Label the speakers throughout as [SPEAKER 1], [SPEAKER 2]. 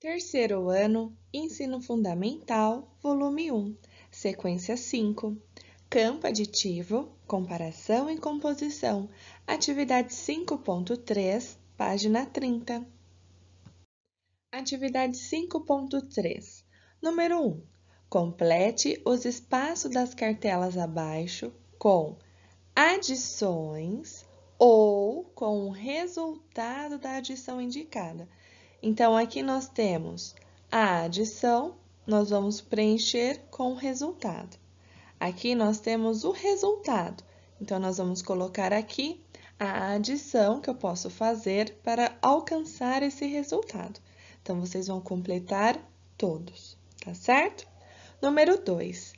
[SPEAKER 1] Terceiro ano, Ensino Fundamental, Volume 1, Sequência 5. Campo aditivo, comparação e composição, atividade 5.3, página 30. Atividade 5.3. Número 1. Complete os espaços das cartelas abaixo com adições ou com o resultado da adição indicada. Então, aqui nós temos a adição, nós vamos preencher com o resultado. Aqui nós temos o resultado, então nós vamos colocar aqui a adição que eu posso fazer para alcançar esse resultado. Então, vocês vão completar todos, tá certo? Número 2.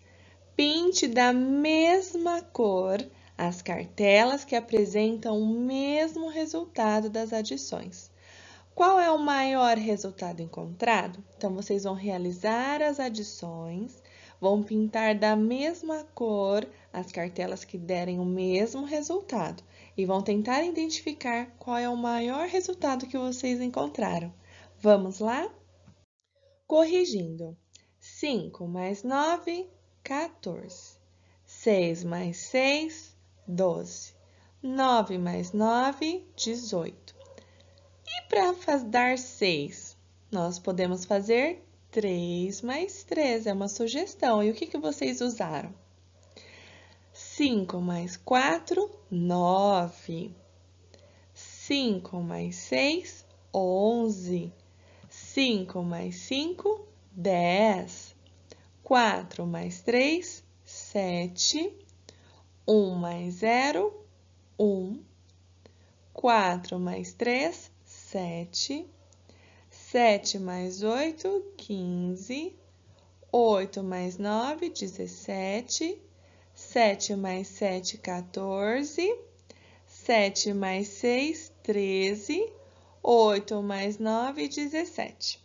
[SPEAKER 1] Pinte da mesma cor as cartelas que apresentam o mesmo resultado das adições. Qual é o maior resultado encontrado? Então, vocês vão realizar as adições, vão pintar da mesma cor as cartelas que derem o mesmo resultado e vão tentar identificar qual é o maior resultado que vocês encontraram. Vamos lá? Corrigindo. 5 mais 9, 14. 6 mais 6, 12. 9 mais 9, 18. Para dar 6, nós podemos fazer 3 mais 3, é uma sugestão. E o que, que vocês usaram? 5 mais 4, 9. 5 mais 6, 11. 5 mais 5, 10. 4 mais 3, 7. 1 mais 0, 1. 4 mais 3, sete, sete mais oito, quinze, oito mais nove, dezessete, sete mais sete, 14. sete mais seis, treze, oito mais nove, dezessete.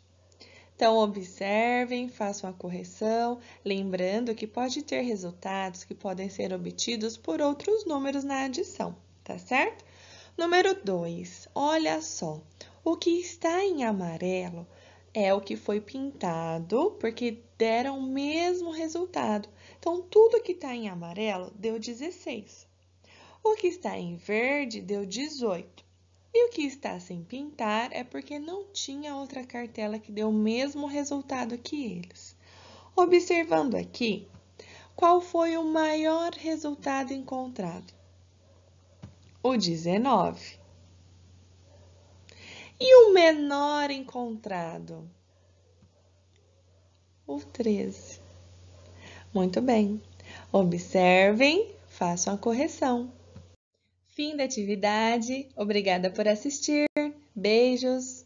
[SPEAKER 1] Então, observem, façam a correção, lembrando que pode ter resultados que podem ser obtidos por outros números na adição, tá certo? Número 2, olha só, o que está em amarelo é o que foi pintado, porque deram o mesmo resultado. Então, tudo que está em amarelo deu 16. O que está em verde deu 18. E o que está sem pintar é porque não tinha outra cartela que deu o mesmo resultado que eles. Observando aqui, qual foi o maior resultado encontrado? O 19 e o menor encontrado? O 13. Muito bem. Observem, façam a correção. Fim da atividade. Obrigada por assistir. Beijos.